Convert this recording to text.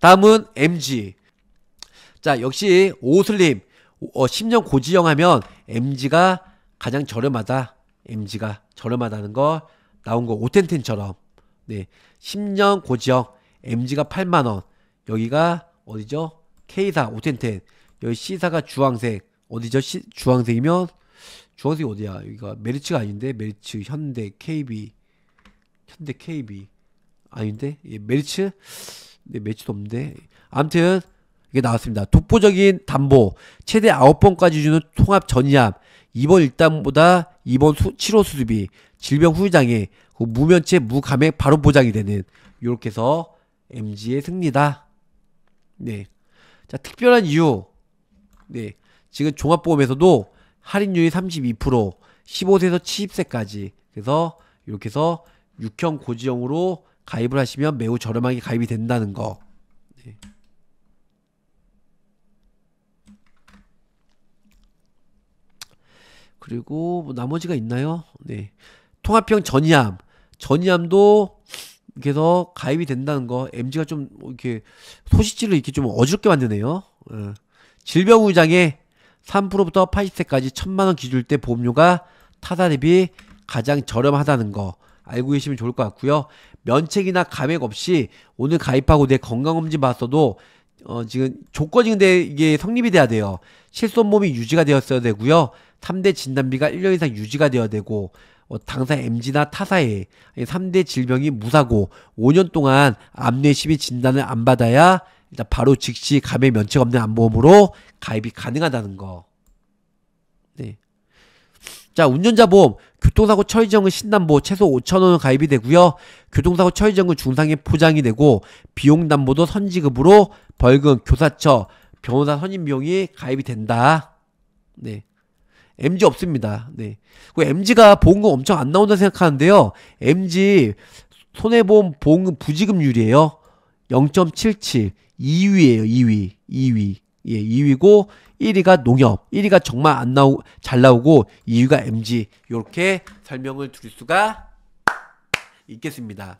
다음은 MG. 자, 역시 오슬림 어, 10년 고지형 하면 MG가 가장 저렴하다. MG가 저렴하다는 거 나온 거 오텐텐처럼. 네. 10년 고지형 MG가 8만 원. 여기가 어디죠? K사 오텐텐. 여기 C사가 주황색. 어디죠? C, 주황색이면 주황색이 어디야? 여기가 메리츠가 아닌데 메리츠 현대 KB 현대 KB 아닌데 예, 메리츠 네, 매치도 없는데. 아무튼 이게 나왔습니다. 독보적인 담보, 최대 9번까지 주는 통합 전이암, 2번 1단보다 2번 수, 치료 수습이, 질병 후유장애, 그 무면체 무감액 바로 보장이 되는 요렇게 해서 MG의 승리다. 네. 자, 특별한 이유. 네. 지금 종합보험에서도 할인율이 32%, 15세에서 70세까지. 그래서 이렇게 해서 6형 고지형으로 가입을 하시면 매우 저렴하게 가입이 된다는 거. 네. 그리고 뭐 나머지가 있나요? 네. 통합형 전이암. 전이암도 그래서 가입이 된다는 거. MG가 좀 이렇게 소식지를 이렇게 좀 어지럽게 만드네요. 어. 예. 질병 우장에 3%부터 80세까지 천만원 기준일 때 보험료가 타사 대비 가장 저렴하다는 거. 알고 계시면 좋을 것 같고요. 면책이나 감액 없이 오늘 가입하고 내 건강검진 봤어도 어, 지금 조건이 근데 이게 성립이 돼야 돼요. 실손몸이 유지가 되었어야 되고요. 3대 진단비가 1년 이상 유지가 되어야 되고 어, 당사 엠지나 타사에 3대 질병이 무사고 5년 동안 암내심의 진단을 안 받아야 일단 바로 즉시 감액 면책 없는 암보험으로 가입이 가능하다는 거. 네. 자, 운전자 보험. 교통사고 처리정은 신담보 최소 5천원 가입이 되고요. 교통사고 처리정은 중상에 포장이 되고 비용담보도 선지급으로 벌금, 교사처, 변호사 선임비용이 가입이 된다. 네. MG 없습니다. 네. 그 MG가 보험금 엄청 안 나온다 생각하는데요. MG 손해보험 보험금 부지급률이에요. 0.77. 2위에요 2위. 2위. 예, 2위고 1위가 농협, 1위가 정말 안 나오, 잘 나오고 2위가 MG. 이렇게 설명을 드릴 수가 있겠습니다.